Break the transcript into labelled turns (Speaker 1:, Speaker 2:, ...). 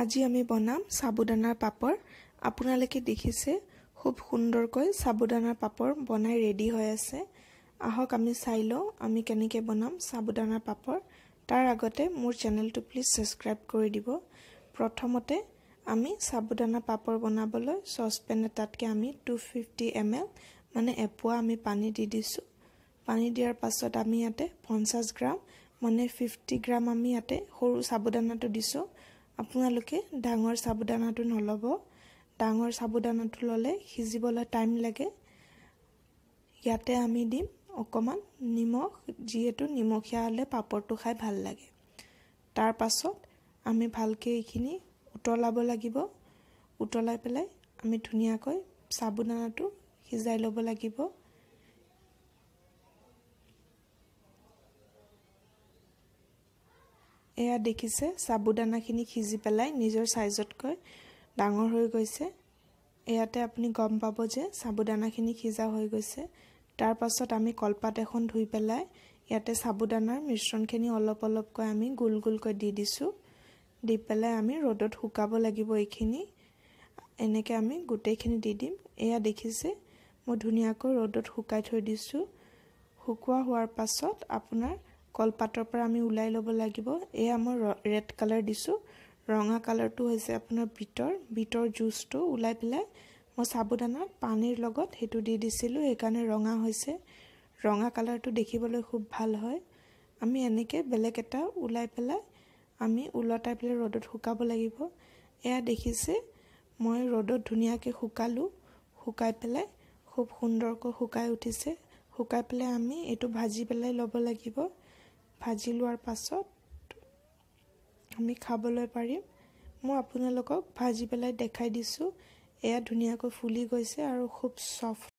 Speaker 1: আজি আমি বনাম চাবুদানাৰ পাপৰ আপোনালোকে দেখিছে খুব সুন্দৰকৈ চাবুদানাৰ পাপৰ বনাই ৰেডি হৈ আছে আহক আমি চাই লওঁ আমি কেনেকৈ বনাম চাবুদানাৰ পাপৰ তাৰ আগতে মোৰ চেনেলটো প্লিজ ছাবস্ক্ৰাইব কৰি দিব প্ৰথমতে আমি চাবুদানা পাপৰ বনাবলৈ চচপেন এটাতকৈ আমি টু ফিফটি এম এল মানে এপোৱা আমি পানী দি দিছোঁ পানী দিয়াৰ পাছত আমি ইয়াতে পঞ্চাছ গ্ৰাম মানে ফিফটি গ্ৰাম আমি ইয়াতে সৰু চাবুদানাটো দিছোঁ আপোনালোকে ডাঙৰ চাবুদানাটো নল'ব ডাঙৰ চাবুদানাটো ল'লে সিজিবলৈ টাইম লাগে ইয়াতে আমি দিম অকণমান নিমখ যিহেতু নিমখীয়া হ'লে পাপৰটো খাই ভাল লাগে তাৰ পাছত আমি ভালকৈ এইখিনি উতলাব লাগিব উতলাই পেলাই আমি ধুনীয়াকৈ চাবুদানাটো সিজাই ল'ব লাগিব এয়া দেখিছে চাবুদানাখিনি সিজি পেলাই নিজৰ চাইজতকৈ ডাঙৰ হৈ গৈছে ইয়াতে আপুনি গম পাব যে চাবুদানাখিনি সিজা হৈ গৈছে তাৰপাছত আমি কলপাত এখন ধুই পেলাই ইয়াতে চাবুদানাৰ মিশ্ৰণখিনি অলপ অলপকৈ আমি গোল গোলকৈ দি দিছোঁ দি পেলাই আমি ৰ'দত শুকাব লাগিব এইখিনি এনেকৈ আমি গোটেইখিনি দি দিম এয়া দেখিছে মই ধুনীয়াকৈ ৰ'দত শুকাই থৈ দিছোঁ শুকোৱা হোৱাৰ পাছত আপোনাৰ কলপাতৰ পৰা আমি ওলাই ল'ব লাগিব এয়া মই ৰেড কালাৰ দিছোঁ ৰঙা কালাৰটো হৈছে আপোনাৰ বিটৰ বিটৰ জুচটো ওলাই পেলাই মই চাবুদানাত পানীৰ লগত সেইটো দি দিছিলোঁ সেইকাৰণে ৰঙা হৈছে ৰঙা কালাৰটো দেখিবলৈ খুব ভাল হয় আমি এনেকৈ বেলেগ এটা ওলাই পেলাই আমি ওলটাই পেলাই ৰ'দত শুকাব লাগিব এয়া দেখিছে মই ৰ'দত ধুনীয়াকৈ শুকালোঁ শুকাই পেলাই খুব সুন্দৰকৈ শুকাই উঠিছে শুকাই পেলাই আমি এইটো ভাজি পেলাই ল'ব লাগিব ভাজি লোৱাৰ পাছত আমি খাবলৈ পাৰিম মই আপোনালোকক ভাজি পেলাই দেখাই দিছোঁ এয়া ধুনীয়াকৈ ফুলি গৈছে আৰু খুব চফ্ট